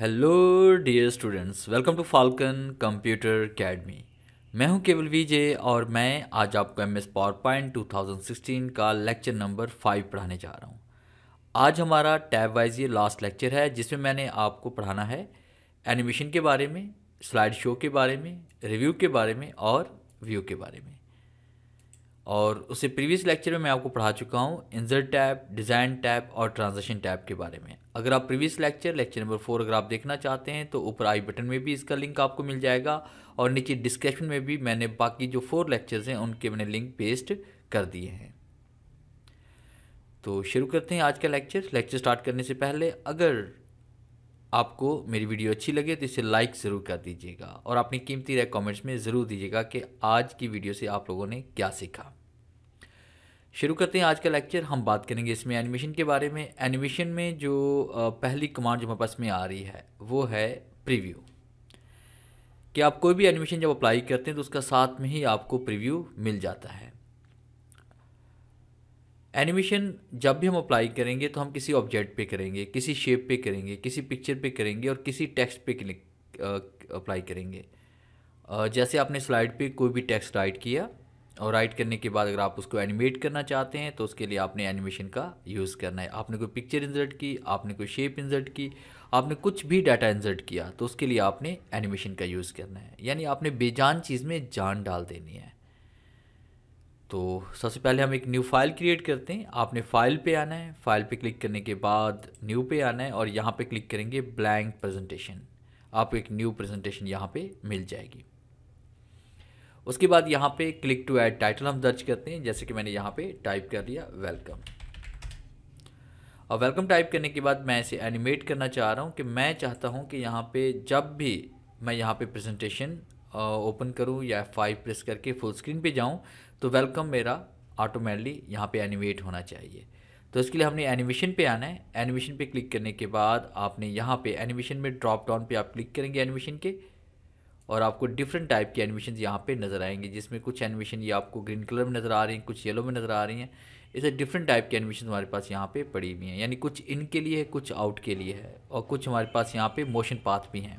hello dear students welcome to Falcon computer academy मैं हूं केवल वीजे और मैं आज आपको M S power point two का लेक्चर नंबर फाइव पढ़ाने जा रहा हूं आज हमारा टैब वाइज ये लास्ट लेक्चर है जिसमें मैंने आपको पढ़ाना है एनिमेशन के बारे में स्लाइड शो के बारे में रिव्यू के बारे में और व्यू के बारे में और उससे प्रीवियस लेक्चर में मैं आपको पढ़ा चुका हूँ इंजर टैब डिज़ाइन टैब और ट्रांजेक्शन टैब के बारे में अगर आप previous lecture lecture number four अगर आप देखना चाहते हैं तो ऊपर आई बटन में भी इसका लिंक आपको मिल जाएगा और नीचे डिस्क्रिप्शन में भी मैंने बाकी जो फोर लेक्चर्स हैं उनके मैंने लिंक पेस्ट कर दिए हैं तो शुरू करते हैं आज का लेक्चर लेक्चर स्टार्ट करने से पहले अगर आपको मेरी वीडियो अच्छी लगे तो इसे लाइक ज़रूर कर दीजिएगा और अपनी कीमती राय कमेंट्स में ज़रूर दीजिएगा कि आज की वीडियो से आप लोगों ने क्या सीखा शुरू करते हैं आज का लेक्चर हम बात करेंगे इसमें एनिमेशन के बारे में एनिमेशन में जो पहली कमांड जो हमारे पास में आ रही है वो है प्रीव्यू कि आप कोई भी एनिमेशन जब अप्लाई करते हैं तो उसका साथ में ही आपको प्रीव्यू मिल जाता है एनिमेशन जब भी हम अप्लाई करेंगे तो हम किसी ऑब्जेक्ट पे करेंगे किसी शेप पे करेंगे किसी पिक्चर पे करेंगे और किसी टेक्स्ट पे क्लिक अप्लाई करेंगे जैसे आपने स्लाइड पे कोई भी टेक्स्ट राइट किया और राइट करने के बाद अगर आप उसको एनिमेट करना चाहते हैं तो उसके लिए आपने एनिमेशन का यूज़ करना है आपने कोई पिक्चर इंजर्ट की आपने कोई शेप इंजर्ट की आपने कुछ भी डाटा इंजर्ट किया तो उसके लिए आपने एनिमेशन का यूज़ करना है यानी आपने बेजान चीज़ में जान डाल देनी है तो सबसे पहले हम एक न्यू फाइल क्रिएट करते हैं आपने फाइल पे आना है फाइल पे क्लिक करने के बाद न्यू पे आना है और यहाँ पे क्लिक करेंगे ब्लैंक प्रेजेंटेशन आपको एक न्यू प्रेजेंटेशन यहाँ पे मिल जाएगी उसके बाद यहाँ पे क्लिक टू ऐड टाइटल हम दर्ज करते हैं जैसे कि मैंने यहाँ पे टाइप कर लिया वेलकम और वेलकम टाइप करने के बाद मैं इसे एनिमेट करना चाह रहा हूँ कि मैं चाहता हूँ कि यहाँ पे जब भी मैं यहाँ पे प्रेजेंटेशन ओपन करूँ या फाइव प्रेस करके फुल स्क्रीन पे जाऊँ तो वेलकम मेरा ऑटोमेटिकली यहाँ पे एनिमेट होना चाहिए तो इसके लिए हमने एनिमेशन पे आना है एनिमेशन पे क्लिक करने के बाद आपने यहाँ पे एनिमेशन में ड्रॉप डाउन पे आप क्लिक करेंगे एनिमेशन के और आपको डिफरेंट टाइप के एनिमेशन यहाँ पे नज़र आएंगे जिसमें कुछ एनिमेशन ये आपको ग्रीन कलर में नज़र आ रही हैं कुछ येलो में नज़र आ रही हैं इसे डिफरेंट टाइप के एनिमेशन हमारे पास यहाँ पे पड़ी हुई हैं यानी कुछ इन के लिए है कुछ आउट के लिए है और कुछ हमारे पास यहाँ पे मोशन पाथ भी हैं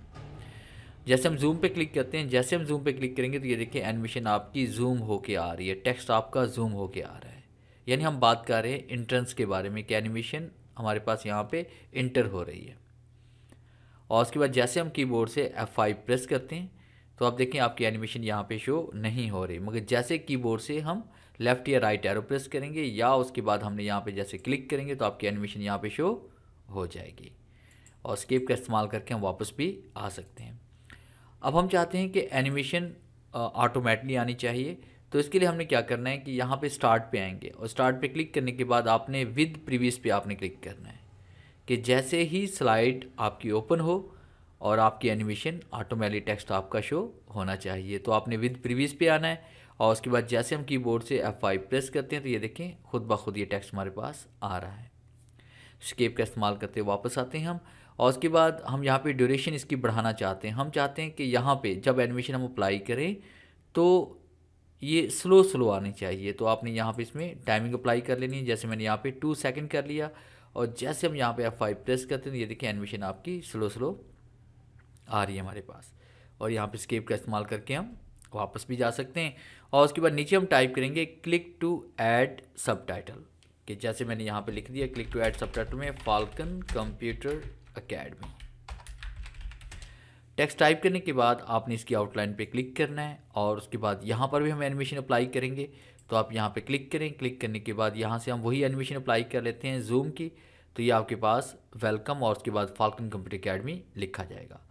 जैसे हम जूम पे क्लिक करते हैं जैसे हम जूम पे क्लिक करेंगे तो ये देखिए एनिमेशन आपकी जूम होके आ रही है टेक्स्ट आपका जूम होके आ रहा है यानी हम बात कर रहे हैं इंट्रेंस के बारे में कि एनिमेशन हमारे पास यहाँ पे इंटर हो रही है और उसके बाद जैसे हम कीबोर्ड से F5 प्रेस करते हैं तो आप देखें आपकी एनिमेशन यहाँ पे शो नहीं हो रही मगर जैसे कीबोर्ड से हम लेफ़्ट या राइट एरो प्रेस करेंगे या उसके बाद हमने यहाँ पे जैसे क्लिक करेंगे तो आपकी एनिमेशन यहाँ पे शो हो जाएगी और स्केप का इस्तेमाल करके हम वापस भी आ सकते हैं अब हम चाहते हैं कि एनिमेशन ऑटोमेटिकली आनी चाहिए तो इसके लिए हमने क्या करना है कि यहाँ पर स्टार्ट पे आएंगे और स्टार्ट पर क्लिक करने के बाद आपने विद प्रीवियस पे आपने क्लिक करना है कि जैसे ही स्लाइड आपकी ओपन हो और आपकी एनिमेशन ऑटोमेटिक टेक्स्ट आपका शो होना चाहिए तो आपने विद प्रीवियस पे आना है और उसके बाद जैसे हम कीबोर्ड से F5 प्रेस करते हैं तो ये देखें खुद ब खुद ये टेक्स्ट हमारे पास आ रहा है स्केप का इस्तेमाल करते हुए वापस आते हैं हम और उसके बाद हम यहाँ पे ड्यूरेशन इसकी बढ़ाना चाहते हैं हम चाहते हैं कि यहाँ पे जब एनिमेशन हम अप्लाई करें तो ये स्लो स्लो आनी चाहिए तो आपने यहाँ पर इसमें टाइमिंग अप्लाई कर लेनी है जैसे मैंने यहाँ पर टू सेकेंड कर लिया और जैसे हम यहाँ पर एफ़ प्रेस करते हैं तो ये देखें एनिमेशन आपकी स्लो स्लो आ रही है हमारे पास और यहाँ पर स्केप का इस्तेमाल करके हम वापस भी जा सकते हैं और उसके बाद नीचे हम टाइप करेंगे click to add subtitle कि जैसे मैंने यहाँ पे लिख दिया click to add subtitle में Falcon computer academy text type करने के बाद आपने इसकी आउटलाइन पे क्लिक करना है और उसके बाद यहाँ पर भी हम एनिमेशन अप्लाई करेंगे तो आप यहाँ पे क्लिक करें क्लिक करने के बाद यहाँ से हम वही एनिमेशन अप्लाई कर लेते हैं जूम की तो ये आपके पास वेलकम और उसके बाद फाल्कन कंप्यूटर अकेडमी लिखा जाएगा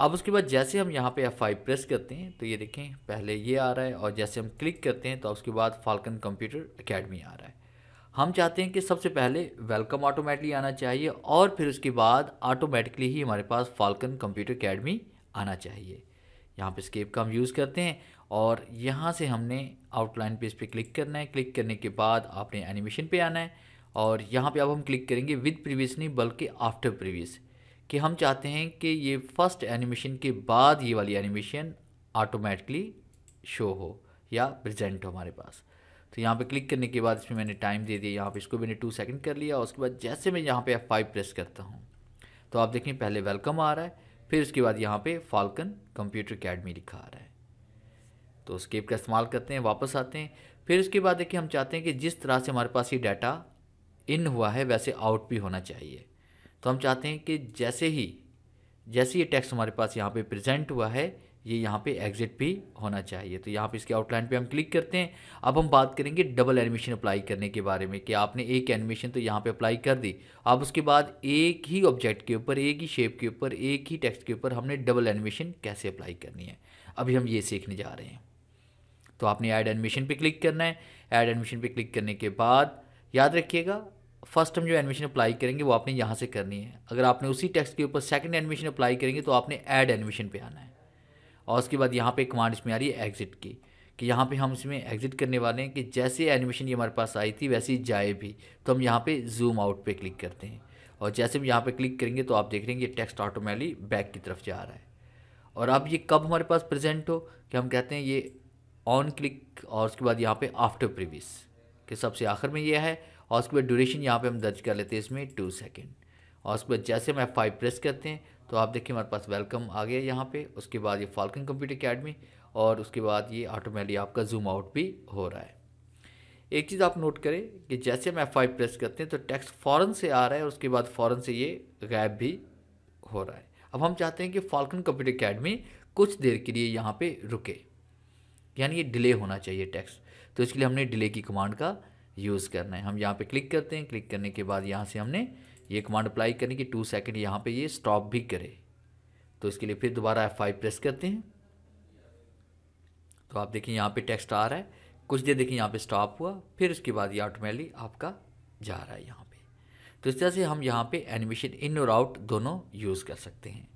अब उसके बाद जैसे हम यहाँ पे F5 प्रेस करते हैं तो ये देखें पहले ये आ रहा है और जैसे हम क्लिक करते हैं तो उसके बाद फाल्कन कंप्यूटर एकेडमी आ रहा है हम चाहते हैं कि सबसे पहले वेलकम ऑटोमेटिकली आना चाहिए और फिर उसके बाद ऑटोमेटिकली ही हमारे पास फाल्कन कंप्यूटर अकेडमी आना चाहिए यहाँ पे स्केप का हम यूज़ करते हैं और यहाँ से हमने आउटलाइन पे पर क्लिक करना है क्लिक करने के बाद आपने एनिमेशन पे आना है और यहाँ पे अब हम क्लिक करेंगे विद प्रीवियस नहीं बल्कि आफ्टर प्रीवियस कि हम चाहते हैं कि ये फर्स्ट एनिमेशन के बाद ये वाली एनिमेशन ऑटोमेटिकली शो हो या प्रेजेंट हो हमारे पास तो यहाँ पे क्लिक करने के बाद इसमें मैंने टाइम दे दिया यहाँ पे इसको मैंने टू सेकंड कर लिया उसके बाद जैसे मैं यहाँ पे F5 प्रेस करता हूँ तो आप देखें पहले वेलकम आ रहा है फिर उसके बाद यहाँ पे फाल्कन कंप्यूटर अकेडमी लिखा आ रहा है तो स्केप का इस्तेमाल करते हैं वापस आते हैं फिर उसके बाद देखिए हम चाहते हैं कि जिस तरह से हमारे पास ये डाटा इन हुआ है वैसे आउट भी होना चाहिए तो हम चाहते हैं कि जैसे ही जैसे ये टेक्स्ट हमारे पास यहाँ पे प्रेजेंट हुआ है ये यहाँ पे एग्जिट भी होना चाहिए तो यहाँ पे इसके आउटलाइन पे हम क्लिक करते हैं अब हम बात करेंगे डबल एनिमेशन अप्लाई करने के बारे में कि आपने एक एनिमेशन तो यहाँ पे अप्लाई कर दी अब उसके बाद एक ही ऑब्जेक्ट के ऊपर एक ही शेप के ऊपर एक ही टेक्स्ट के ऊपर हमने डबल एनिमेशन कैसे अप्लाई करनी है अभी हम ये सीखने जा रहे हैं तो आपने ऐड एनिमेशन पर क्लिक करना है ऐड एनिमेशन पर क्लिक करने के बाद याद रखिएगा फर्स्ट हम जो एडमिशन अप्लाई करेंगे वो आपने यहाँ से करनी है अगर आपने उसी टेक्स्ट के ऊपर सेकंड एडमिशन अप्लाई करेंगे तो आपने ऐड एडमिशन पे आना है और उसके बाद यहाँ पे कमांड इसमें आ रही है एग्ज़िट की कि यहाँ पे हम इसमें एग्ज़िट करने वाले हैं कि जैसे एडमिशन ये हमारे पास आई थी वैसे ही जाए भी तो हम यहाँ पर जूम आउट पर क्लिक करते हैं और जैसे हम यहाँ पर क्लिक करेंगे तो आप देख रहे हैं ये टेक्स्ट ऑटोमेटिकली बैक की तरफ जा रहा है और अब ये कब हमारे पास प्रेजेंट हो कि हम कहते हैं ये ऑन क्लिक और उसके बाद यहाँ पर आफ्टर प्रीवियस के सबसे आखिर में यह है और उसके बाद ड्यूरेशन यहाँ पे हम दर्ज कर लेते हैं इसमें टू सेकेंड और उसके बाद जैसे हम एफ फाइव प्रेस करते हैं तो आप देखिए हमारे पास वेलकम आ गया यहाँ पर उसके बाद ये फाल्कन कंप्यूटर अकेडमी और उसके बाद ये ऑटोमेटिक आपका जूम आउट भी हो रहा है एक चीज़ आप नोट करें कि जैसे हम एफ फाइव प्रेस करते हैं तो टैक्स फ़ौरन से आ रहा है और उसके बाद फ़ौरन से ये गैप भी हो रहा है अब हम चाहते हैं कि फॉल्कन कंप्यूटर अकेडमी कुछ देर के लिए यहाँ पर रुके यानी ये डिले होना चाहिए टैक्स तो इसके लिए हमने डिले की कमांड का यूज़ करना है हम यहाँ पे क्लिक करते हैं क्लिक करने के बाद यहाँ से हमने ये कमांड अप्लाई करने की टू सेकेंड यहाँ पे ये स्टॉप भी करे तो इसके लिए फिर दोबारा एफ फाइव प्रेस करते हैं तो आप देखें यहाँ पे टेक्स्ट आ रहा है कुछ देर देखिए यहाँ पे स्टॉप हुआ फिर उसके बाद ये ऑटोमेटिकली आपका जा रहा है यहाँ पर तो इस तरह से हम यहाँ पर एनिमेशन इन और आउट दोनों यूज़ कर सकते हैं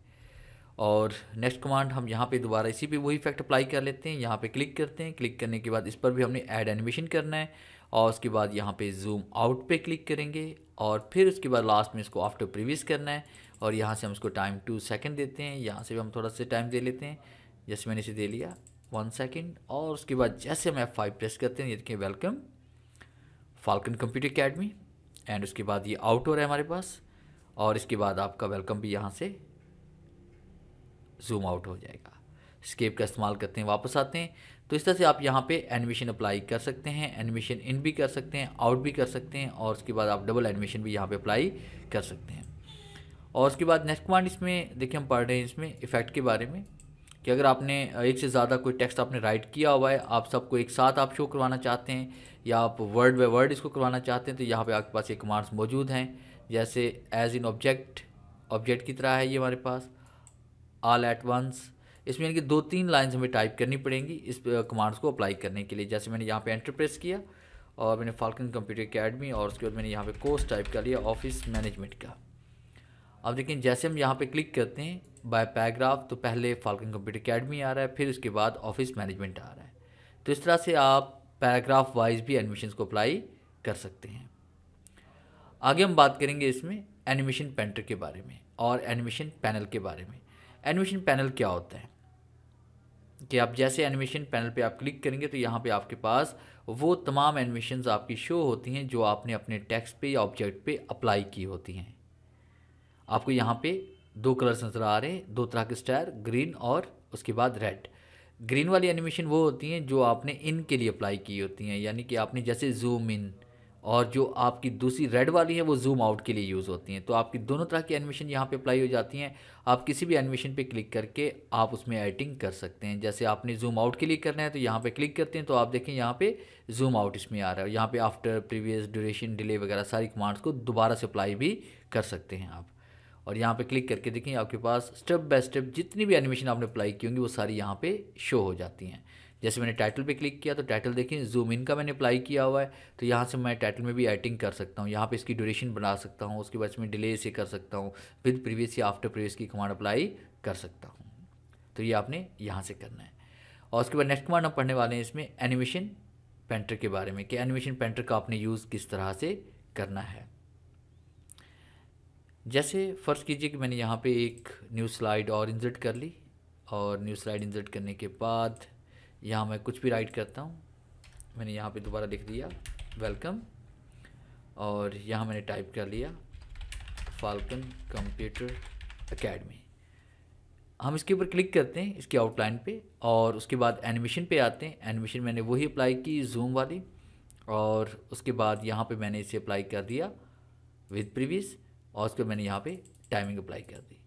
और नेक्स्ट कमांड हम यहाँ पे दोबारा इसी पे वही इफेक्ट अप्लाई कर लेते हैं यहाँ पे क्लिक करते हैं क्लिक करने के बाद इस पर भी हमने ऐड एनिमेशन करना है और उसके बाद यहाँ पे जूम आउट पे क्लिक करेंगे और फिर उसके बाद लास्ट में इसको आफ्टर प्रीवियस करना है और यहाँ से हम इसको टाइम टू सेकेंड देते हैं यहाँ से भी हम थोड़ा सा टाइम दे लेते हैं जैसे मैंने इसे दे लिया वन सेकेंड और उसके बाद जैसे हम एफ फाइव प्रेस करते हैं ये देखें welcome Falcon computer academy and उसके बाद ये आउट हो रहा है हमारे पास और इसके बाद आपका वेलकम भी यहाँ से जूम आउट हो जाएगा स्केप का इस्तेमाल करते हैं वापस आते हैं तो इस तरह से आप यहाँ पे एडमिशन अप्लाई कर सकते हैं एडमिशन इन भी कर सकते हैं आउट भी कर सकते हैं और उसके बाद आप डबल एडमिशन भी यहाँ पे अप्लाई कर सकते हैं और उसके बाद नेक्स्ट कमांड इसमें देखिए हम पढ़ रहे हैं इसमें इफेक्ट के बारे में कि अगर आपने एक से ज़्यादा कोई टेक्स्ट आपने राइट किया हुआ है आप सबको एक साथ आप शो करवाना चाहते हैं या आप वर्ड बाई वर्ड इसको करवाना चाहते हैं तो यहाँ पर आपके पास ये कमांड्स मौजूद हैं जैसे एज इन ऑब्जेक्ट ऑब्जेक्ट की तरह है ये हमारे पास ऑल एट वंस इसमें यानी कि दो तीन लाइन्स हमें टाइप करनी पड़ेंगी इस कमांड्स को अप्लाई करने के लिए जैसे मैंने यहाँ पे एंटर प्रेस किया और मैंने फाल्कन कंप्यूटर अकेडमी और उसके बाद मैंने यहाँ पे कोर्स टाइप कर लिया ऑफिस मैनेजमेंट का अब देखिए जैसे हम यहाँ पे क्लिक करते हैं बाय पैराग्राफ तो पहले फाल्कन कंप्यूटर अकेडमी आ रहा है फिर उसके बाद ऑफिस मैनेजमेंट आ रहा है तो इस तरह से आप पैराग्राफ वाइज भी एडमिशन को अप्लाई कर सकते हैं आगे हम बात करेंगे इसमें एनिमेशन पेंटर के बारे में और एनिमेशन पैनल के बारे में एनिमेशन पैनल क्या होता है कि आप जैसे एनिमेशन पैनल पे आप क्लिक करेंगे तो यहाँ पे आपके पास वो तमाम एनिमेशन आपकी शो होती हैं जो आपने अपने टेक्स्ट पे या ऑब्जेक्ट पे अप्लाई की होती हैं आपको यहाँ पे दो कलर्स नज़र आ रहे हैं दो तरह के स्टार ग्रीन और उसके बाद रेड ग्रीन वाली एनिमेशन वो होती हैं जो आपने इन के लिए अप्लाई की होती हैं यानी कि आपने जैसे जूम इन और जो आपकी दूसरी रेड वाली है वो जूम आउट के लिए यूज़ होती हैं तो आपकी दोनों तरह की एनिमेशन यहाँ पे अप्लाई हो जाती हैं आप किसी भी एनिमेशन पे क्लिक करके आप उसमें एडिटिंग कर सकते हैं जैसे आपने जूम आउट के लिए करना है तो यहाँ पे क्लिक करते हैं तो आप देखें यहाँ पे जूम आउट इसमें आ रहा है यहाँ पर आफ्टर प्रीवियस ड्यूरेशन डिले वगैरह सारी कमांड्स को दोबारा से अप्लाई भी कर सकते हैं आप और यहाँ पर क्लिक करके देखें आपके पास स्टेप बाय स्टेप जितनी भी एनिमेशन आपने अप्लाई की होंगी वो सारी यहाँ पर शो हो जाती हैं जैसे मैंने टाइटल पे क्लिक किया तो टाइटल देखें जूम इन का मैंने अप्लाई किया हुआ है तो यहाँ से मैं टाइटल में भी एडिटिंग कर सकता हूँ यहाँ पे इसकी ड्यूरेशन बना सकता हूँ उसके बाद में डिले से कर सकता हूँ विद प्रीवियस या आफ्टर प्रीवियस की कमांड अप्लाई कर सकता हूँ तो ये आपने यहाँ से करना है और उसके बाद नेक्स्ट कमांड हम पढ़ने वाले हैं इसमें एनिमेशन पेंटर के बारे में कि एनिमेशन पेंटर का आपने यूज़ किस तरह से करना है जैसे फ़र्ज़ कीजिए कि मैंने यहाँ पे एक न्यू स्लाइड और इंजर्ट कर ली और न्यू स्लाइड इंजर्ट करने के बाद यहाँ मैं कुछ भी राइट करता हूँ मैंने यहाँ पे दोबारा लिख दिया वेलकम और यहाँ मैंने टाइप कर लिया फाल्कन कंप्यूटर अकेडमी हम इसके ऊपर क्लिक करते हैं इसके आउटलाइन पे और उसके बाद एनिमेशन पे आते हैं एनिमेशन मैंने वही अप्लाई की जूम वाली और उसके बाद यहाँ पे मैंने इसे अप्लाई कर दिया विद प्रीवियस और उसके मैंने यहाँ पे टाइमिंग अप्लाई कर दी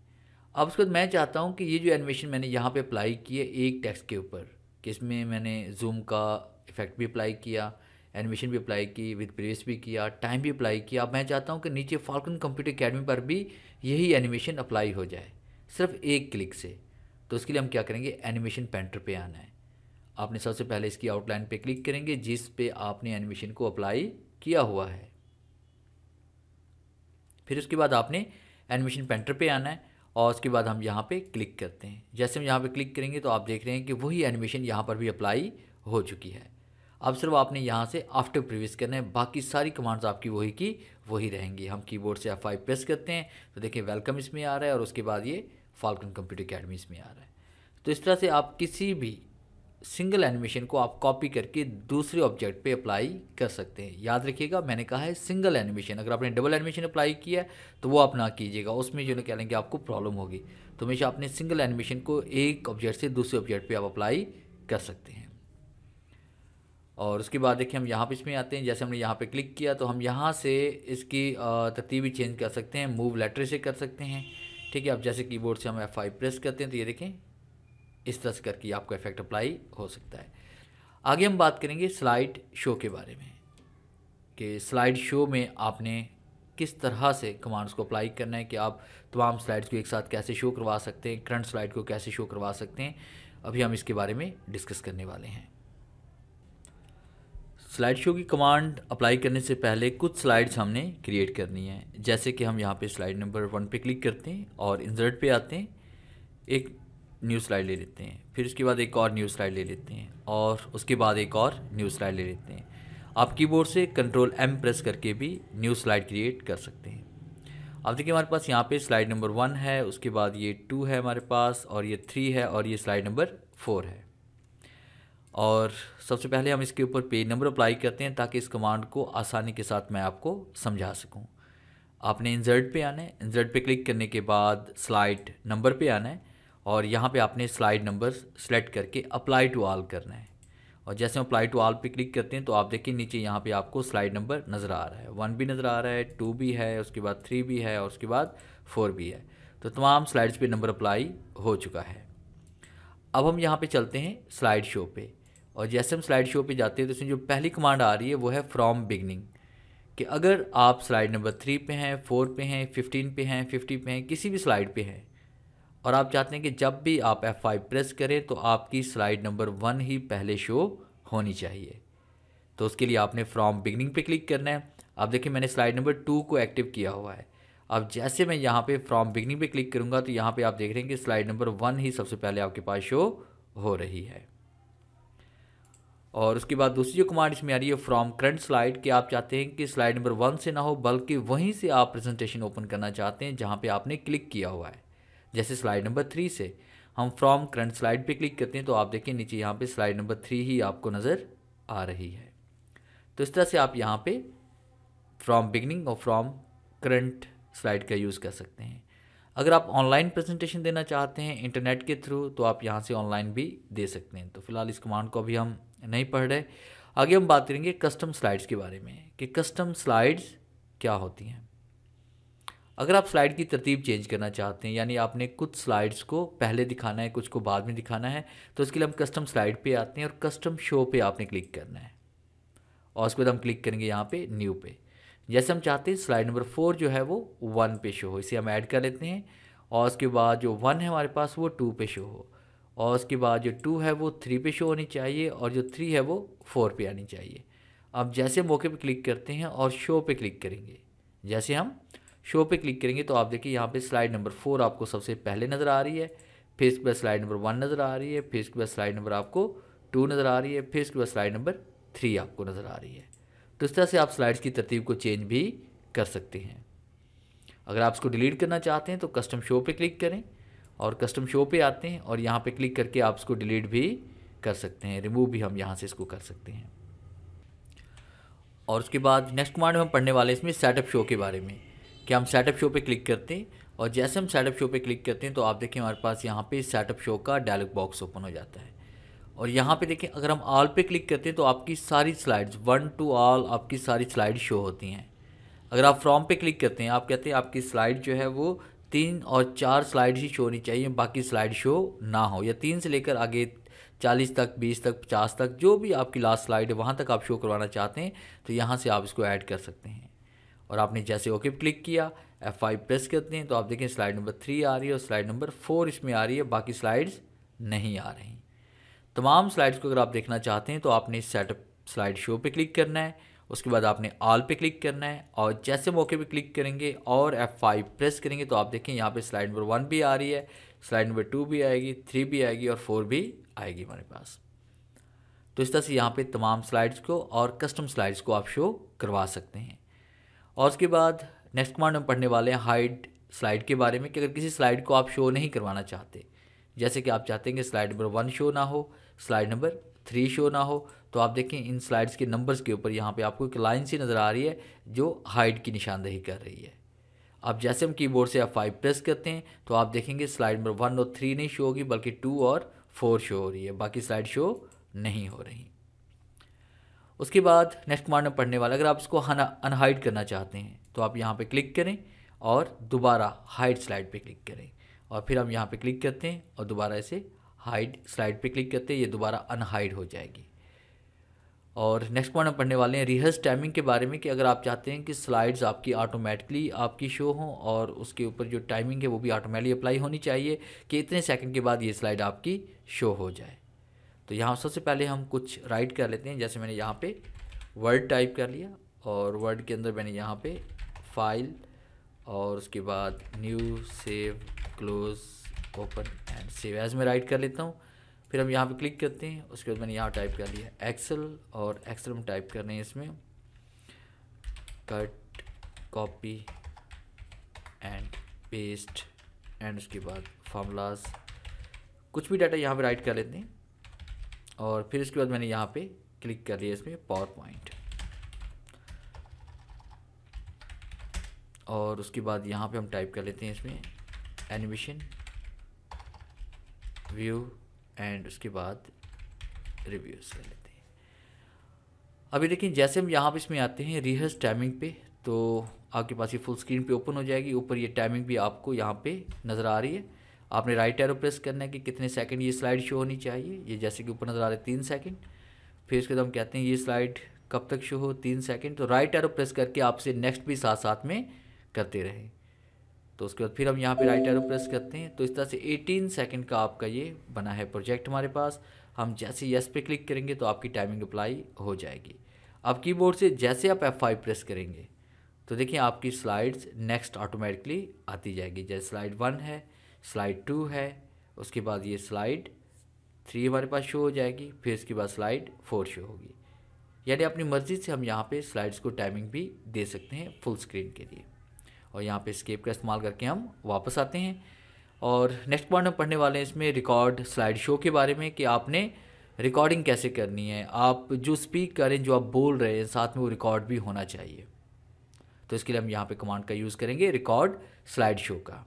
अब उसके बाद मैं चाहता हूँ कि ये जो एनिमेशन मैंने यहाँ पे अप्लाई किए एक टेक्स्ट के ऊपर कि इसमें मैंने जूम का इफ़ेक्ट भी अप्लाई किया एनिमेशन भी अप्लाई की विद प्रेस भी किया टाइम भी अप्लाई किया अब मैं चाहता हूँ कि नीचे फॉल्कन कंप्यूटर अकेडमी पर भी यही एनिमेशन अप्लाई हो जाए सिर्फ एक क्लिक से तो उसके लिए हम क्या करेंगे एनिमेशन पेंटर पे आना है आपने सबसे पहले इसकी आउटलाइन पे क्लिक करेंगे जिस पे आपने एनिमेशन को अप्लाई किया हुआ है फिर उसके बाद आपने एनिमेशन पेंटर पे आना है और उसके बाद हम यहाँ पे क्लिक करते हैं जैसे हम यहाँ पे क्लिक करेंगे तो आप देख रहे हैं कि वही एनिमेशन यहाँ पर भी अप्लाई हो चुकी है अब सिर्फ आपने यहाँ से आफ्टर प्रीवियस करना है बाकी सारी कमांड्स आपकी वही की वही रहेंगी हम कीबोर्ड से एफ प्रेस करते हैं तो देखिए वेलकम इसमें आ रहा है और उसके बाद ये फाल्कन कंप्यूटर अकेडमी इसमें आ रहा है तो इस तरह से आप किसी भी सिंगल एनिमेशन को आप कॉपी करके दूसरे ऑब्जेक्ट पे अप्लाई कर सकते हैं याद रखिएगा मैंने कहा है सिंगल एनिमेशन अगर आपने डबल एनिमेशन अप्लाई किया है तो वो आप ना कीजिएगा उसमें जो कह लेंगे आपको प्रॉब्लम होगी तो हमेशा आपने सिंगल एनिमेशन को एक ऑब्जेक्ट से दूसरे ऑब्जेक्ट पे आप अप्लाई कर सकते हैं और उसके बाद देखिए हम यहाँ पर इसमें आते हैं जैसे हमने यहाँ पर क्लिक किया तो हम यहाँ से इसकी तरतीबी चेंज कर सकते हैं मूव लेटर से कर सकते हैं ठीक है अब जैसे कीबोर्ड से हम F5 प्रेस करते हैं तो ये देखें इस तरह से करके आपको इफेक्ट अप्लाई हो सकता है आगे हम बात करेंगे स्लाइड शो के बारे में कि स्लाइड शो में आपने किस तरह से कमांड्स को अप्लाई करना है कि आप तमाम स्लाइड्स को एक साथ कैसे शो करवा सकते हैं करंट स्लाइड को कैसे शो करवा सकते हैं अभी हम इसके बारे में डिस्कस करने वाले हैं स्लाइड शो की कमांड अप्लाई करने से पहले कुछ स्लाइड्स हमने क्रिएट करनी है जैसे कि हम यहाँ पे स्लाइड नंबर वन पे क्लिक करते हैं और इंसर्ट पे आते हैं एक न्यू स्लाइड ले लेते हैं फिर उसके बाद एक और न्यूज़ स्लाइड ले लेते हैं और उसके बाद एक और न्यूज़ स्लाइड ले लेते हैं आप कीबोर्ड से कंट्रोल एम प्रेस करके भी न्यू स्लाइड क्रिएट कर सकते हैं अब देखिए हमारे पास यहाँ पे स्लाइड नंबर वन है उसके बाद ये टू है हमारे पास और ये थ्री है और ये स्लाइड नंबर फोर है और सबसे पहले हम इसके ऊपर पेज नंबर अप्लाई करते हैं ताकि इस कमांड को आसानी के साथ मैं आपको समझा सकूँ आपने इंजर्ट पे आना है इंजर्ट पे क्लिक करने के बाद स्लाइड नंबर पे आना है और यहाँ पे आपने स्लाइड नंबर सेलेक्ट करके अप्लाई टू ऑल करना है और जैसे हम अप्लाई टू ऑल पे क्लिक करते हैं तो आप देखिए नीचे यहाँ पे आपको स्लाइड नंबर नज़र आ रहा है वन भी नज़र आ रहा है टू भी है उसके बाद थ्री भी है और उसके बाद फोर भी है तो तमाम स्लाइड्स पे नंबर अप्लाई हो चुका है अब हम यहाँ पे चलते हैं स्लाइड शो पे और जैसे हम स्लाइड शो पे जाते हैं तो इसमें जो पहली कमांड आ रही है वो है फ्रॉम बिगनिंग कि अगर आप स्लाइड नंबर थ्री पे हैं फोर पे हैं फिफ्टीन पे हैं फिफ्टी पे हैं किसी भी स्लाइड पे हैं और आप चाहते हैं कि जब भी आप F5 प्रेस करें तो आपकी स्लाइड नंबर वन ही पहले शो होनी चाहिए तो उसके लिए आपने फ्रॉम बिगनिंग पे क्लिक करना है अब देखिए मैंने स्लाइड नंबर टू को एक्टिव किया हुआ है अब जैसे मैं यहाँ पे फ्रॉम बिगनिंग पे क्लिक करूँगा तो यहाँ पे आप देख रहे हैं कि स्लाइड नंबर वन ही सबसे पहले आपके पास शो हो रही है और उसके बाद दूसरी जो कमांड इसमें आ रही है फ्रॉम करंट स्लाइड कि आप चाहते हैं कि स्लाइड नंबर वन से ना हो बल्कि वहीं से आप प्रेजेंटेशन ओपन करना चाहते हैं जहाँ पर आपने क्लिक किया हुआ है जैसे स्लाइड नंबर थ्री से हम फ्रॉम करंट स्लाइड पे क्लिक करते हैं तो आप देखें नीचे यहाँ पे स्लाइड नंबर थ्री ही आपको नज़र आ रही है तो इस तरह से आप यहाँ पे फ्रॉम बिगनिंग और फ्रॉम करंट स्लाइड का यूज़ कर सकते हैं अगर आप ऑनलाइन प्रेजेंटेशन देना चाहते हैं इंटरनेट के थ्रू तो आप यहाँ से ऑनलाइन भी दे सकते हैं तो फिलहाल इस कमांड को अभी हम नहीं पढ़ रहे आगे हम बात करेंगे कस्टम स्लाइड्स के बारे में कि कस्टम स्लाइड्स क्या होती हैं अगर आप स्लाइड की तरतीब चेंज करना चाहते हैं यानी आपने कुछ स्लाइड्स को पहले दिखाना है कुछ को बाद में दिखाना है तो उसके लिए हम कस्टम स्लाइड पे आते हैं और कस्टम शो पे आपने क्लिक करना है और उसके बाद हम क्लिक करेंगे यहाँ पे न्यू पे जैसे हम चाहते हैं स्लाइड नंबर फोर जो है वो वन पे शो हो इसे हम ऐड कर लेते हैं और उसके बाद जो वन है हमारे पास वो टू पे शो हो और उसके बाद जो टू है वो थ्री पे शो होनी चाहिए और जो थ्री है वो फोर पे आनी चाहिए अब जैसे मौके पे क्लिक करते हैं और शो पे क्लिक करेंगे जैसे हम शो पे क्लिक करेंगे तो आप देखिए यहाँ पे स्लाइड नंबर फोर आपको सबसे पहले नज़र आ रही है फिर इसके बाद स्लाइड नंबर वन नज़र आ रही है फिर इसके बाद स्लाइड नंबर आपको टू नज़र आ रही है फिर इसके बाद स्लाइड नंबर थ्री आपको नज़र आ रही है तो इस तरह से आप स्लाइड्स की तरतीब को चेंज भी कर सकते हैं अगर आप इसको डिलीट करना चाहते हैं तो कस्टम शो पर क्लिक करें और कस्टम शो पर आते हैं और यहाँ पर क्लिक करके आप इसको डिलीट भी कर सकते हैं रिमूव भी हम यहाँ से इसको कर सकते हैं और उसके बाद नेक्स्ट कमांड में हम पढ़ने वाले इसमें सेटअप शो के बारे में कि हम सेटअप शो पे क्लिक करते हैं और जैसे हम सेटअप शो पे क्लिक करते हैं तो आप देखें हमारे पास यहाँ पे सेटअप शो का डायलॉग बॉक्स ओपन हो जाता है और यहाँ पे देखें अगर हम ऑल पे क्लिक करते हैं तो आपकी सारी स्लाइड्स वन टू ऑल आपकी सारी स्लाइड शो होती हैं अगर आप फ्रॉम पे क्लिक करते हैं आप कहते हैं आपकी स्लाइड जो है वो तीन और चार स्लाइड ही शो होनी चाहिए बाकी स्लाइड शो ना हो या तीन से लेकर आगे चालीस तक बीस तक पचास तक जो भी आपकी लास्ट स्लाइड है वहाँ तक आप शो करवाना चाहते हैं तो यहाँ से आप इसको ऐड कर सकते हैं और आपने जैसे ओके क्लिक किया एफ फाइव प्रेस करते हैं तो आप देखें स्लाइड नंबर थ्री आ रही है और स्लाइड नंबर फोर इसमें आ रही है बाकी स्लाइड्स नहीं आ रही तमाम स्लाइड्स को अगर आप देखना चाहते हैं तो आपने सेटअप स्लाइड शो पे क्लिक करना है उसके बाद आपने ऑल पे क्लिक करना है और जैसे मौके पे क्लिक करेंगे और F5 प्रेस करेंगे तो आप देखें यहाँ पे स्लाइड नंबर वन भी आ रही है स्लाइड नंबर टू भी आएगी थ्री भी आएगी और फोर भी आएगी हमारे पास तो इस तरह से यहाँ पे तमाम स्लाइड्स को और कस्टम स्लाइड्स को आप शो करवा सकते हैं और उसके बाद नेक्स्ट कमांड हम पढ़ने वाले हैं हाइड स्लाइड के बारे में कि अगर किसी स्लाइड को आप शो नहीं करवाना चाहते जैसे कि आप चाहते हैं कि स्लाइड नंबर वन शो ना हो स्लाइड नंबर थ्री शो ना हो तो आप देखें इन स्लाइड्स के नंबर्स के ऊपर यहाँ पे आपको एक लाइन सी नज़र आ रही है जो हाइड की निशानदेही कर रही है अब जैसे हम कीबोर्ड से आप फाइव प्रेस करते हैं तो आप देखेंगे स्लाइड नंबर वन और थ्री नहीं शो होगी बल्कि टू और फोर शो हो रही है बाकी स्लाइड शो नहीं हो रही उसके बाद नेक्स्ट कमांड में पढ़ने वाला अगर आप इसको अनहाइड करना चाहते हैं तो आप यहाँ पर क्लिक करें और दोबारा हाइड स्लाइड पर क्लिक करें और फिर हम यहाँ पर क्लिक करते हैं और दोबारा इसे हाइड स्लाइड पर क्लिक करते हैं ये दोबारा अनहाइड हो जाएगी और नेक्स्ट पॉइंट हम पढ़ने वाले हैं रिहर्स टाइमिंग के बारे में कि अगर आप चाहते हैं कि स्लाइड्स आपकी ऑटोमेटिकली आपकी शो हों और उसके ऊपर जो टाइमिंग है वो भी ऑटोमेटिकली अप्लाई होनी चाहिए कि इतने सेकंड के बाद ये स्लाइड आपकी शो हो जाए तो यहाँ सबसे पहले हम कुछ राइट कर लेते हैं जैसे मैंने यहाँ पे वर्ड टाइप कर लिया और वर्ड के अंदर मैंने यहाँ पे फाइल और उसके बाद new save close open and save as में राइट कर लेता हूँ फिर हम यहाँ पे क्लिक करते हैं उसके बाद मैंने यहाँ टाइप कर लिया एक्सेल और एक्सेल में टाइप कर रहे हैं इसमें cut copy and paste and उसके बाद फार्मूलाज कुछ भी डाटा यहाँ पे राइट कर लेते हैं और फिर इसके बाद मैंने यहाँ पे क्लिक कर लिया इसमें पावर पॉइंट और उसके बाद यहाँ पे हम टाइप कर लेते हैं इसमें एनिमेशन व्यू एंड उसके बाद रिव्यूज़ कर लेते हैं अभी देखिए जैसे हम यहाँ पे इसमें आते हैं रिहर्स टाइमिंग पे तो आपके पास ये फुल स्क्रीन पे ओपन हो जाएगी ऊपर ये टाइमिंग भी आपको यहाँ पे नज़र आ रही है आपने राइट एरो प्रेस करना है कि कितने सेकंड ये स्लाइड शो होनी चाहिए ये जैसे कि ऊपर नज़र आ रहे तीन सेकंड फिर उसके बाद हम कहते हैं ये स्लाइड कब तक शो हो तीन सेकंड तो राइट एरो प्रेस करके आपसे नेक्स्ट भी साथ साथ में करते रहें तो उसके बाद फिर हम यहाँ पे राइट एरो प्रेस करते हैं तो इस तरह से 18 सेकंड का आपका ये बना है प्रोजेक्ट हमारे पास हम जैसे यस पे क्लिक करेंगे तो आपकी टाइमिंग अप्लाई हो जाएगी अब कीबोर्ड से जैसे आप F5 प्रेस करेंगे तो देखिए आपकी स्लाइड्स नेक्स्ट ऑटोमेटिकली आती जाएगी जैसे स्लाइड वन है स्लाइड टू है उसके बाद ये स्लाइड थ्री हमारे पास शो हो जाएगी फिर इसके बाद स्लाइड फोर शो होगी यानी अपनी मर्ज़ी से हम यहाँ पे स्लाइड्स को टाइमिंग भी दे सकते हैं फुल स्क्रीन के लिए और यहाँ पे स्केप का इस्तेमाल करके हम वापस आते हैं और नेक्स्ट पॉइंट हम पढ़ने वाले हैं इसमें रिकॉर्ड स्लाइड शो के बारे में कि आपने रिकॉर्डिंग कैसे करनी है आप जो स्पीक करें जो आप बोल रहे हैं साथ में वो रिकॉर्ड भी होना चाहिए तो इसके लिए हम यहाँ पर कमांड का यूज़ करेंगे रिकॉर्ड स्लाइड शो का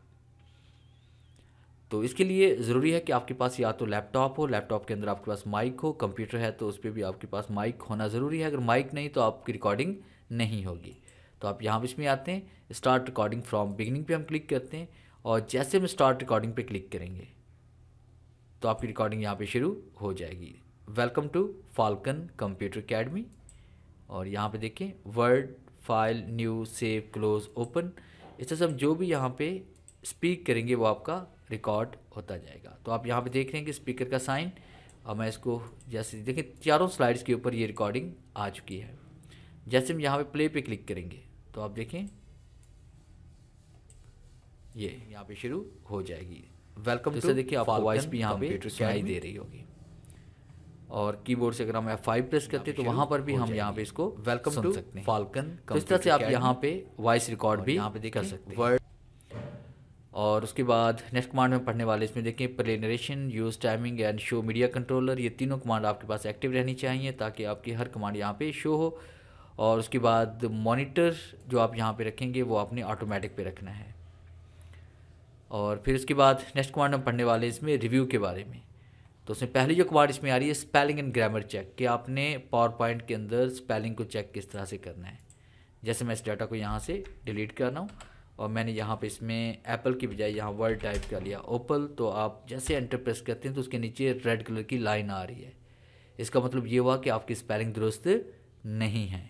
तो इसके लिए ज़रूरी है कि आपके पास या तो लैपटॉप हो लैपटॉप के अंदर आपके पास माइक हो कंप्यूटर है तो उस पर भी आपके पास माइक होना ज़रूरी है अगर माइक नहीं तो आपकी रिकॉर्डिंग नहीं होगी तो आप यहाँ इसमें आते हैं स्टार्ट रिकॉर्डिंग फ्रॉम बिगनिंग पे हम क्लिक करते हैं और जैसे हम स्टार्ट रिकॉर्डिंग पे क्लिक करेंगे तो आपकी रिकॉर्डिंग यहाँ पे शुरू हो जाएगी welcome to Falcon computer academy और यहाँ पे देखें word file new save close open इस तरह से हम जो भी यहाँ पे स्पीक करेंगे वो आपका रिकॉर्ड होता जाएगा तो आप यहाँ पे देख रहे हैं कि स्पीकर का साइन और मैं इसको जैसे देखें चारों स्लाइड्स के ऊपर ये रिकॉर्डिंग आ चुकी है जैसे हम यहाँ पे प्ले पे क्लिक करेंगे तो आप देखें ये यहाँ पे शुरू हो जाएगी वेलकम जैसे तो देखिए आप वॉइस भी यहाँ पे सुनाई दे रही होगी और कीबोर्ड से अगर हम F5 प्रेस करते हैं तो वहाँ पर भी हम यहाँ पे इसको वेलकम सुन सकते हैं फाल्कन तो इस तरह से आप यहाँ पे वॉइस रिकॉर्ड भी यहाँ पे देख सकते हैं वर्ड और उसके बाद नेक्स्ट कमांड में पढ़ने वाले इसमें देखें play narration use timing and show media controller ये तीनों कमांड आपके पास एक्टिव रहनी चाहिए ताकि आपकी हर कमांड यहाँ पे शो हो और उसके बाद मॉनिटर जो आप यहाँ पे रखेंगे वो आपने ऑटोमेटिक पे रखना है और फिर उसके बाद नेक्स्ट कमांड में पढ़ने वाले इसमें रिव्यू के बारे में तो उसमें पहली जो कमांड इसमें आ रही है स्पेलिंग एंड ग्रामर चेक कि आपने पावर पॉइंट के अंदर स्पेलिंग को चेक किस तरह से करना है जैसे मैं इस डाटा को यहाँ से डिलीट कर रहा हूँ और मैंने यहाँ पे इसमें एप्पल की बजाय यहाँ वर्ड टाइप कर लिया ओपल तो आप जैसे एंटर प्रेस करते हैं तो उसके नीचे रेड कलर की लाइन आ रही है इसका मतलब ये हुआ कि आपकी स्पेलिंग दुरुस्त नहीं है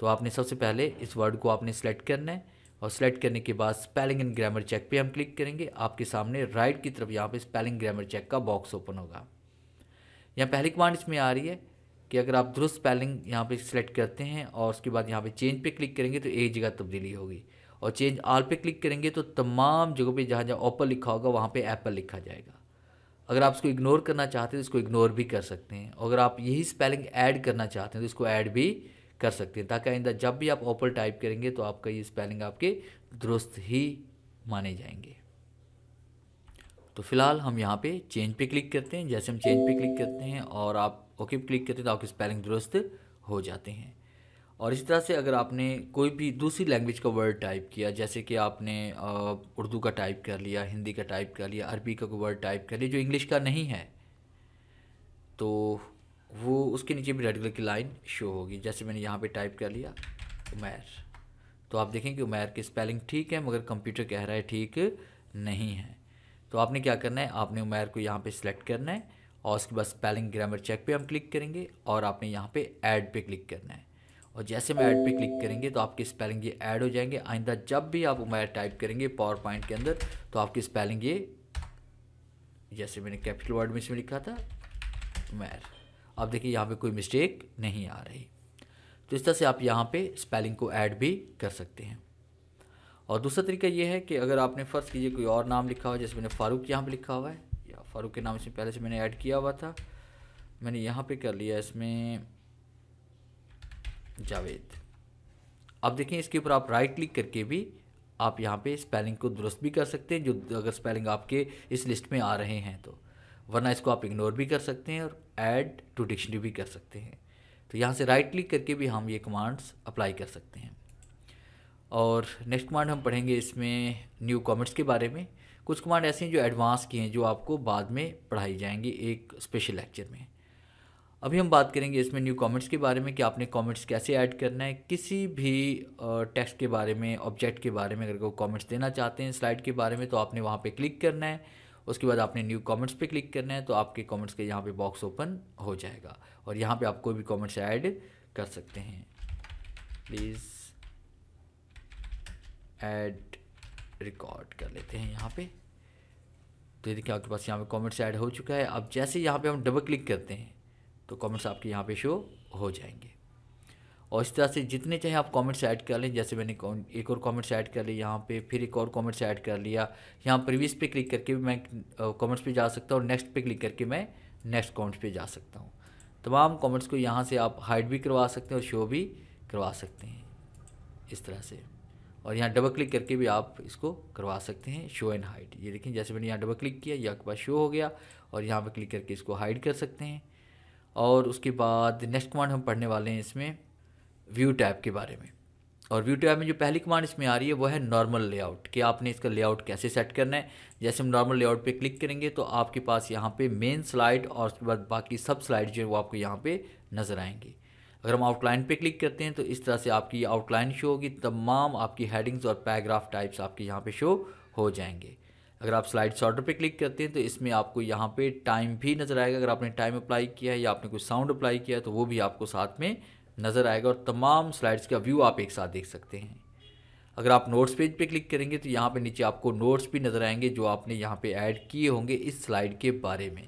तो आपने सबसे पहले इस वर्ड को आपने सेलेक्ट करना है और सेलेक्ट करने के बाद स्पेलिंग एंड ग्रामर चेक पे हम क्लिक करेंगे आपके सामने राइट की तरफ यहाँ पे स्पेलिंग ग्रामर चेक का बॉक्स ओपन होगा यहाँ पहली कमांड इसमें आ रही है कि अगर आप दुरुस्त स्पेलिंग यहाँ पे सिलेक्ट करते हैं और उसके बाद यहाँ पे चेंज पे क्लिक करेंगे तो एक जगह तब्दीली होगी और चेंज आल पे क्लिक करेंगे तो तमाम जगहों पे जहाँ जहाँ ओपल लिखा होगा वहाँ पे एप्पल लिखा जाएगा अगर आप इसको इग्नोर करना चाहते हैं तो इसको इग्नोर भी कर सकते हैं अगर आप यही स्पेलिंग ऐड करना चाहते हैं तो इसको ऐड भी कर सकते हैं ताकि आइंदा जब भी आप ओपल टाइप करेंगे तो आपका ये स्पेलिंग आपके दुरुस्त ही माने जाएंगे तो फिलहाल हम यहाँ पे चेंज पे क्लिक करते हैं जैसे हम चेंज पे क्लिक करते हैं और आप ओके पे क्लिक करते हैं तो आपकी स्पेलिंग दुरुस्त हो जाते हैं और इसी तरह से अगर आपने कोई भी दूसरी लैंग्वेज का वर्ड टाइप किया जैसे कि आपने उर्दू का टाइप कर लिया हिंदी का टाइप कर लिया अरबी का वर्ड टाइप कर लिया जो इंग्लिश का नहीं है तो वो उसके नीचे भी रेड कलर की लाइन शो होगी जैसे मैंने यहाँ पे टाइप कर लिया उमैर तो आप देखें कि उमैर की स्पेलिंग ठीक है मगर कंप्यूटर कह रहा है ठीक नहीं है तो आपने क्या करना है आपने उमैर को यहाँ पे सिलेक्ट करना है और उसके बाद स्पेलिंग ग्रामर चेक पे हम क्लिक करेंगे और आपने यहाँ पे ऐड पे क्लिक करना है और जैसे मैं ऐड पे क्लिक करेंगे तो आपकी स्पेलिंग ये ऐड हो जाएंगे आइंदा जब भी आप उमैर टाइप करेंगे पावर पॉइंट के अंदर तो आपकी स्पेलिंग ये जैसे मैंने कैपिटल वर्ड में इसमें लिखा था उमैर आप देखिए यहाँ पे कोई मिस्टेक नहीं आ रही तो इस तरह से आप यहाँ पे स्पेलिंग को ऐड भी कर सकते हैं और दूसरा तरीका ये है कि अगर आपने फ़र्ज़ कीजिए कोई और नाम लिखा हुआ जैसे मैंने फ़ारूक यहाँ पर लिखा हुआ है या फ़ारूक के नाम इसमें पहले से मैंने ऐड किया हुआ था मैंने यहाँ पर कर लिया इसमें जावेद अब देखें इसके ऊपर आप राइट क्लिक करके भी आप यहाँ पे स्पेलिंग को दुरुस्त भी कर सकते हैं जो अगर स्पेलिंग आपके इस लिस्ट में आ रहे हैं तो वरना इसको आप इग्नोर भी कर सकते हैं और ऐड टू डिक्शनरी भी कर सकते हैं तो यहाँ से राइट क्लिक करके भी हम ये कमांड्स अप्लाई कर सकते हैं और नेक्स्ट कमांड हम पढ़ेंगे इसमें न्यू कॉमेंट्स के बारे में कुछ कमांड ऐसे हैं जो एडवांस की हैं जो आपको बाद में पढ़ाई जाएंगी एक स्पेशल लेक्चर में अभी हम बात करेंगे इसमें न्यू कमेंट्स के बारे में कि आपने कमेंट्स कैसे ऐड करना है किसी भी टेक्स्ट के बारे में ऑब्जेक्ट के बारे में अगर कोई कमेंट्स देना चाहते हैं स्लाइड के बारे में तो आपने वहाँ पे क्लिक करना है उसके बाद आपने न्यू कमेंट्स पे क्लिक करना है तो आपके कमेंट्स के यहाँ पे बॉक्स ओपन हो जाएगा और यहाँ पर आप कोई भी कॉमेंट्स ऐड कर सकते हैं प्लीज़ एड रिकॉर्ड कर लेते हैं यहाँ पर तो देखिए आपके पास यहाँ पे कमेंट्स ऐड हो चुका है अब जैसे यहाँ पे हम डबल क्लिक करते हैं तो कमेंट्स आपके यहाँ पे शो हो जाएंगे और इस तरह से जितने चाहे आप कमेंट्स ऐड कर लें जैसे मैंने एक और कमेंट्स ऐड कर लिया यहाँ पे फिर एक और कमेंट्स ऐड कर लिया यहाँ प्रीवियस पे क्लिक करके भी मैं कमेंट्स पे जा सकता हूँ और नेक्स्ट पे क्लिक करके मैं नेक्स्ट कमेंट्स पे जा सकता हूँ तमाम कमेंट्स को यहाँ से आप हाइड भी करवा सकते हैं और शो भी करवा सकते हैं इस तरह से और यहाँ डबल क्लिक करके भी आप इसको करवा सकते हैं शो एंड हाइड ये देखें जैसे मैंने यहाँ डबल क्लिक किया ये आपके पास शो हो गया और यहाँ पर क्लिक करके इसको हाइड कर सकते हैं और उसके बाद नेक्स्ट कमांड हम पढ़ने वाले हैं इसमें व्यू टैब के बारे में और व्यू टैब में जो पहली कमांड इसमें आ रही है वो है नॉर्मल लेआउट कि आपने इसका लेआउट कैसे सेट करना है जैसे हम नॉर्मल लेआउट पे क्लिक करेंगे तो आपके पास यहाँ पे मेन स्लाइड और उसके बाद बाकी सब स्लाइड जो है वो आपको यहाँ पे नज़र आएंगे अगर हम आउटलाइन पे क्लिक करते हैं तो इस तरह से आपकी आउटलाइन शो होगी तमाम आपकी हेडिंग्स और पैराग्राफ टाइप्स आपके यहाँ पर शो हो जाएंगे अगर आप स्लाइड शॉर्टर पे क्लिक करते हैं तो इसमें आपको यहाँ पे टाइम भी नज़र आएगा अगर आपने टाइम अप्लाई किया है या आपने कोई साउंड अप्लाई किया है तो वो भी आपको साथ में नज़र आएगा और तमाम स्लाइड्स का व्यू आप एक साथ देख सकते हैं अगर आप नोट्स पेज पे क्लिक करेंगे तो यहाँ पे नीचे आपको नोट्स भी नज़र आएंगे जो आपने यहाँ पे ऐड किए होंगे इस स्लाइड के बारे में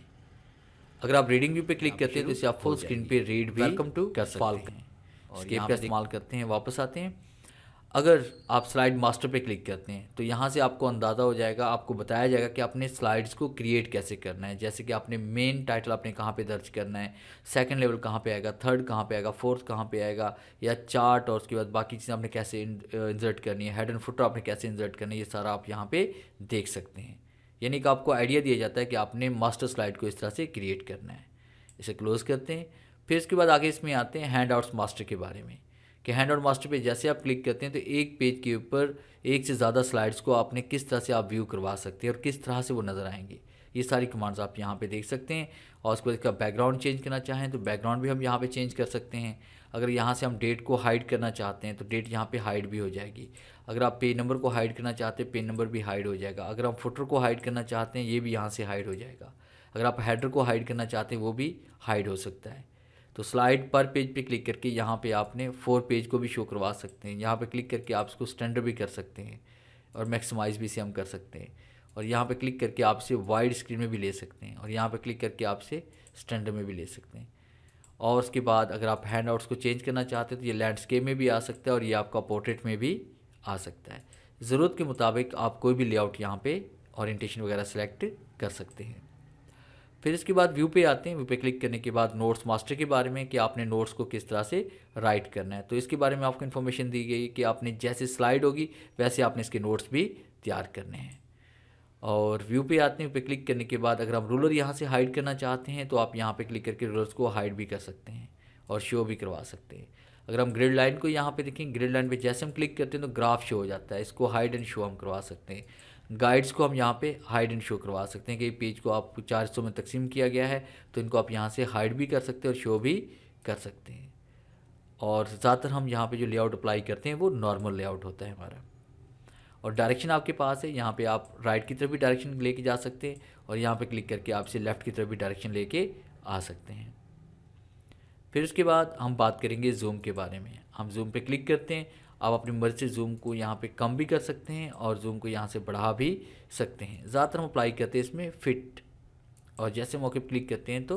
अगर आप रीडिंग व्यू पे क्लिक करते हैं तो इसे आप फुल स्क्रीन पे रीड भी टू कर सकते हैं इसके इस्तेमाल करते हैं वापस आते हैं अगर आप स्लाइड मास्टर पे क्लिक करते हैं तो यहाँ से आपको अंदाज़ा हो जाएगा आपको बताया जाएगा कि आपने स्लाइड्स को क्रिएट कैसे करना है जैसे कि आपने मेन टाइटल आपने कहाँ पे दर्ज करना है सेकंड लेवल कहाँ पे आएगा थर्ड कहाँ पे आएगा फोर्थ कहाँ पे आएगा या चार्ट और उसके बाद बाकी चीज़ें आपने कैसे इंजर्ट करनी है हेड एंड फुटर आपने कैसे इंजर्ट करनी है ये सारा आप यहाँ पर देख सकते हैं यानी कि आपको आइडिया दिया जाता है कि आपने मास्टर स्लाइड को इस तरह से क्रिएट करना है इसे क्लोज़ करते हैं फिर इसके बाद आगे इसमें आते हैं हैंड आउट्स मास्टर के बारे में कि हैंड और मास्टर पेज जैसे आप क्लिक करते हैं तो एक पेज के ऊपर एक से ज़्यादा स्लाइड्स को आपने किस तरह से आप व्यू करवा सकते हैं और किस तरह से वो नज़र आएंगे ये सारी कमांड्स आप यहाँ पे देख सकते हैं और उसके बाद इसका बैकग्राउंड चेंज करना चाहें तो बैकग्राउंड भी हम यहाँ पे चेंज कर सकते हैं अगर यहाँ से हम डेट को हाइड करना चाहते हैं तो डेट यहाँ पे हाइड भी हो जाएगी अगर आप पेज नंबर को हाइड करना चाहते हैं पेज नंबर भी हाइड हो जाएगा अगर हम फुटर को हाइड करना चाहते हैं ये भी यहाँ से हाइड हो जाएगा अगर आप हेडर को हाइड करना चाहते हैं वो भी हाइड हो सकता है तो स्लाइड पर पेज पे क्लिक करके यहाँ पे आपने फोर पेज को भी शो करवा सकते हैं यहाँ पे क्लिक करके आप इसको स्टैंडर्ड भी कर सकते हैं और मैक्सिमाइज भी इसे हम कर सकते हैं और यहाँ पे क्लिक करके आप इसे वाइड स्क्रीन में भी ले सकते हैं और यहाँ पे क्लिक करके आप इसे स्टैंडर्ड में भी ले सकते हैं और उसके बाद अगर आप हैंड आउट्स को चेंज करना चाहते हैं तो ये लैंडस्केप में भी आ सकता है और ये आपका पोर्ट्रेट में भी आ सकता है ज़रूरत के मुताबिक आप कोई भी लेआउट यहाँ पर औरेंटेशन वगैरह सेलेक्ट कर सकते हैं फिर इसके बाद व्यू पे आते हैं व्यू पे क्लिक करने के बाद नोट्स मास्टर के बारे में कि आपने नोट्स को किस तरह से राइट करना है तो इसके बारे में आपको इन्फॉर्मेशन दी गई कि आपने जैसे स्लाइड होगी वैसे आपने इसके नोट्स भी तैयार करने हैं और व्यू पे आते हैं पे क्लिक करने के बाद अगर आप रूलर यहाँ से हाइड करना चाहते हैं तो आप यहाँ पे क्लिक करके रूलर्स को हाइड भी कर सकते हैं और शो भी करवा सकते हैं अगर हम ग्रिड लाइन को यहाँ पे देखें ग्रिड लाइन पे जैसे हम क्लिक करते हैं तो ग्राफ शो हो जाता है इसको हाइड एंड शो हम करवा सकते हैं गाइड्स को हम यहाँ पे हाइड एंड शो करवा सकते हैं कि पेज को आप चार सौ में तकसीम किया गया है तो इनको आप यहाँ से हाइड भी कर सकते हैं और शो भी कर सकते हैं और ज़्यादातर हम यहाँ पे जो लेआउट अप्लाई करते हैं वो नॉर्मल लेआउट होता है हमारा और डायरेक्शन आपके पास है यहाँ पे आप राइट की तरफ भी डायरेक्शन लेके जा सकते हैं और यहाँ पे क्लिक करके आप इसे लेफ़्ट की तरफ भी डायरेक्शन लेके आ सकते हैं फिर उसके बाद हम बात करेंगे जूम के बारे में हम जूम पे क्लिक करते हैं आप अपनी मर्ज़ी से जूम को यहाँ पे कम भी कर सकते हैं और जूम को यहाँ से बढ़ा भी सकते हैं ज़्यादातर हम अप्लाई करते हैं इसमें फिट और जैसे मौके पर क्लिक करते हैं तो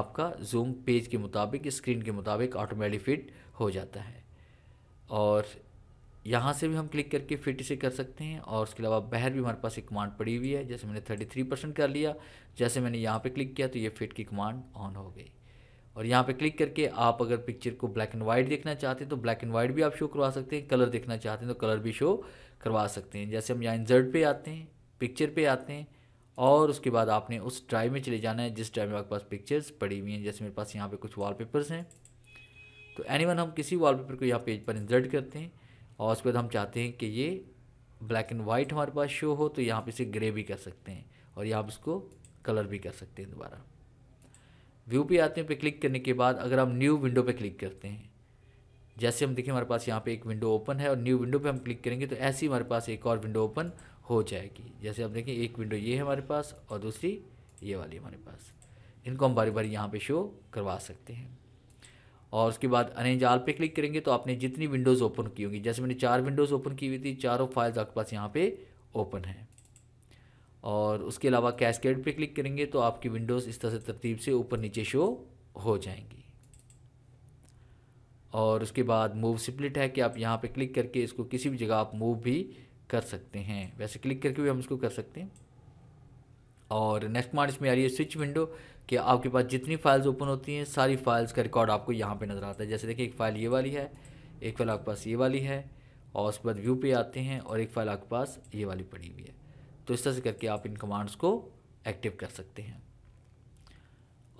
आपका जूम पेज के मुताबिक स्क्रीन के मुताबिक ऑटोमेटिक फिट हो जाता है और यहाँ से भी हम क्लिक करके फिट इसे कर सकते हैं और उसके अलावा बाहर भी हमारे पास एक कमांड पड़ी हुई है जैसे मैंने 33 परसेंट कर लिया जैसे मैंने यहाँ पे क्लिक किया तो ये फिट की कमांड ऑन हो गई और यहाँ पे क्लिक करके आप अगर पिक्चर को ब्लैक एंड वाइट देखना चाहते हैं तो ब्लैक एंड वाइट भी आप शो करवा सकते हैं कलर देखना चाहते हैं तो कलर भी शो करवा सकते हैं जैसे हम यहाँ इंजर्ट पे आते हैं पिक्चर पे आते हैं और उसके बाद आपने उस ड्राइव में चले जाना है जिस ड्राइव में आपके पास पिक्चर्स पड़ी हुई हैं जैसे मेरे पास यहाँ पर कुछ वाल हैं तो एनी हम किसी वाल को यहाँ पेज पर इंजर्ट करते हैं और उसके बाद हम चाहते हैं कि ये ब्लैक एंड वाइट हमारे पास शो हो तो यहाँ पर इसे ग्रे भी कर सकते हैं और यहाँ आप इसको कलर भी कर सकते हैं दोबारा व्यू पे आते हैं पे क्लिक करने के बाद अगर हम न्यू विंडो पे क्लिक करते हैं जैसे हम देखें हमारे पास यहाँ पे एक विंडो ओपन है और न्यू विंडो पे हम क्लिक करेंगे तो ऐसे ही हमारे पास एक और विंडो ओपन हो जाएगी जैसे हम देखें एक विंडो ये है हमारे पास और दूसरी ये वाली हमारे पास इनको हम बारी बारी यहाँ पर शो करवा सकते हैं और उसके बाद अरेंज आल पर क्लिक करेंगे तो आपने जितनी विंडोज़ ओपन की होंगी जैसे मैंने चार विंडोज़ ओपन की हुई थी चारों फाइल्स आपके पास यहाँ पर ओपन है और उसके अलावा कैस्केड पे क्लिक करेंगे तो आपकी विंडोज़ इस तरह से तरतीब से ऊपर नीचे शो हो जाएंगी और उसके बाद मूव स्प्लिट है कि आप यहाँ पे क्लिक करके इसको किसी भी जगह आप मूव भी कर सकते हैं वैसे क्लिक करके भी हम इसको कर सकते हैं और नेक्स्ट कमांड इसमें आ रही है स्विच विंडो कि आपके पास जितनी फाइल्स ओपन होती हैं सारी फाइल्स का रिकॉर्ड आपको यहाँ पे नज़र आता है जैसे देखिए एक फ़ाइल ये वाली है एक फाइल आपके पास ये वाली है और उसके बाद व्यू पे आते हैं और एक फ़ाइल आपके पास ये वाली पड़ी हुई है तो इस तरह से करके आप इन कमांड्स को एक्टिव कर सकते हैं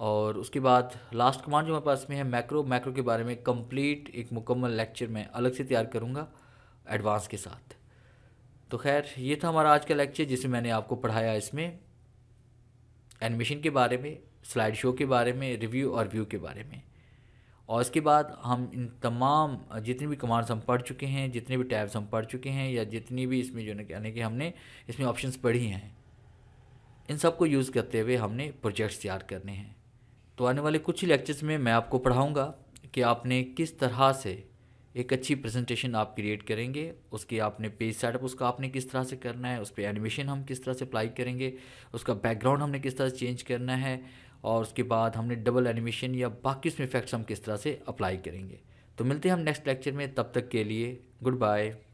और उसके बाद लास्ट कमांड जो हमारे पास में है मैक्रो मैक्रो के बारे में कंप्लीट एक मुकम्मल लेक्चर मैं अलग से तैयार करूँगा एडवांस के साथ तो खैर ये था हमारा आज का लेक्चर जिसे मैंने आपको पढ़ाया इसमें एनिमेशन के बारे में स्लाइड शो के बारे में रिव्यू और व्यू के बारे में और इसके बाद हम इन तमाम जितनी भी कमांड्स हम पढ़ चुके हैं जितने भी टैब्स हम पढ़ चुके हैं या जितनी भी इसमें जो है यानी कि हमने इसमें ऑप्शंस पढ़ी हैं इन सब को यूज़ करते हुए हमने प्रोजेक्ट्स तैयार करने हैं तो आने वाले कुछ ही लेक्चर्स में मैं आपको पढ़ाऊँगा कि आपने किस तरह से एक अच्छी प्रेजेंटेशन आप क्रिएट करेंगे उसके आपने पेज सेटअप उसका आपने किस तरह से करना है उस पर एनिमेशन हम किस तरह से अप्लाई करेंगे उसका बैकग्राउंड हमने किस तरह से चेंज करना है और उसके बाद हमने डबल एनिमेशन या बाकी उसमें इफेक्ट्स हम किस तरह से अप्लाई करेंगे तो मिलते हैं हम नेक्स्ट लेक्चर में तब तक के लिए गुड बाय